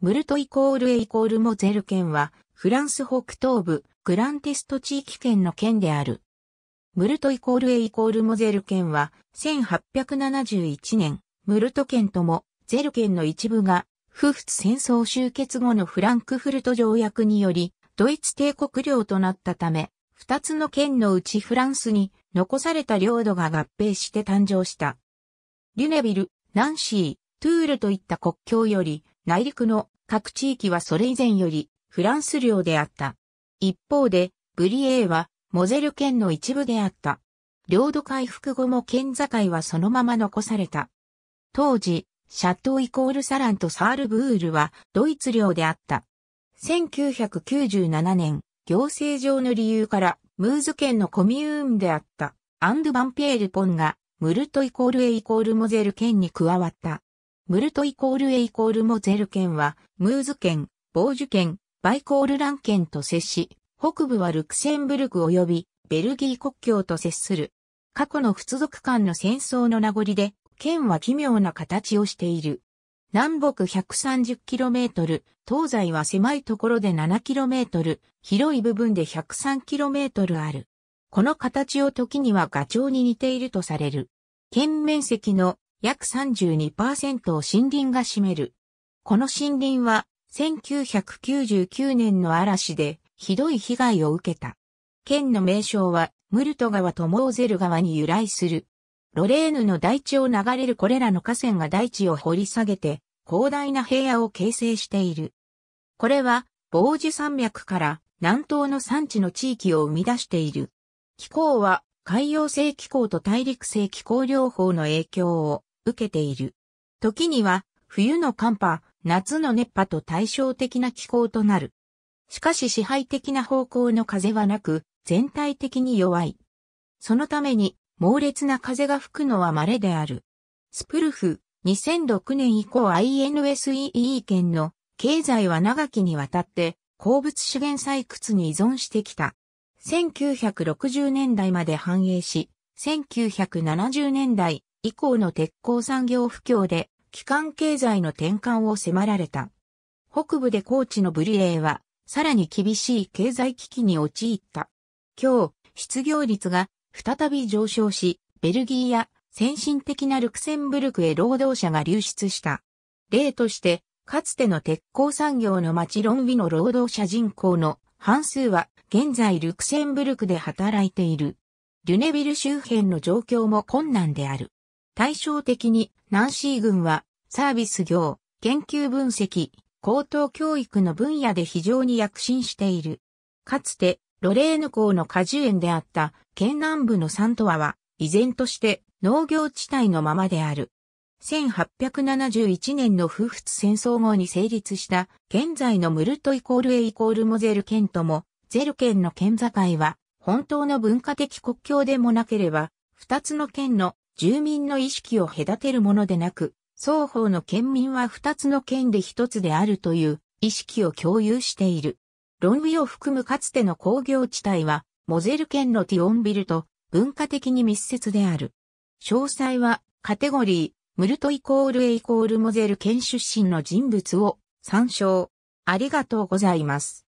ムルトイコールエイコールモゼル県は、フランス北東部、グランテスト地域圏の県である。ムルトイコールエイコールモゼル県は、1871年、ムルト県とも、ゼル県の一部が、フフツ戦争終結後のフランクフルト条約により、ドイツ帝国領となったため、二つの県のうちフランスに残された領土が合併して誕生した。リュネビル、ナンシー、トゥールといった国境より、内陸の各地域はそれ以前よりフランス領であった。一方で、ブリエーはモゼル県の一部であった。領土回復後も県境はそのまま残された。当時、シャトーイコールサランとサールブールはドイツ領であった。1997年、行政上の理由からムーズ県のコミューンであったアンド・バンピエルポンがムルトイコールエイコールモゼル県に加わった。ムルトイコールエイコールモゼル県は、ムーズ県、ボージュ県、バイコールラン県と接し、北部はルクセンブルク及びベルギー国境と接する。過去の仏属間の戦争の名残で、県は奇妙な形をしている。南北 130km、東西は狭いところで 7km、広い部分で 103km ある。この形を時にはガチョウに似ているとされる。県面積の約32%を森林が占める。この森林は1999年の嵐でひどい被害を受けた。県の名称はムルト川とモーゼル川に由来する。ロレーヌの大地を流れるこれらの河川が大地を掘り下げて広大な平野を形成している。これは防樹山脈から南東の山地の地域を生み出している。気候は海洋性気候と大陸性気候療法の影響を受けている。時には、冬の寒波、夏の熱波と対照的な気候となる。しかし支配的な方向の風はなく、全体的に弱い。そのために、猛烈な風が吹くのは稀である。スプルフ、2006年以降 INSEE 県の経済は長きにわたって鉱物資源採掘に依存してきた。1960年代まで繁栄し、1970年代、以降の鉄鋼産業不況で、機関経済の転換を迫られた。北部で高知のブリエイは、さらに厳しい経済危機に陥った。今日、失業率が再び上昇し、ベルギーや先進的なルクセンブルクへ労働者が流出した。例として、かつての鉄鋼産業の町ロンの労働者人口の半数は現在ルクセンブルクで働いている。リュネビル周辺の状況も困難である。対照的に、ナンシー軍は、サービス業、研究分析、高等教育の分野で非常に躍進している。かつて、ロレーヌ港の果樹園であった、県南部のサントワは、依然として農業地帯のままである。1871年の風仏戦争後に成立した、現在のムルトイコールエイコールモゼル県とも、ゼル県の県境は、本当の文化的国境でもなければ、二つの県の住民の意識を隔てるものでなく、双方の県民は二つの県で一つであるという意識を共有している。ロンウィを含むかつての工業地帯は、モゼル県のティオンビルと文化的に密接である。詳細はカテゴリー、ムルトイコールエイコールモゼル県出身の人物を参照。ありがとうございます。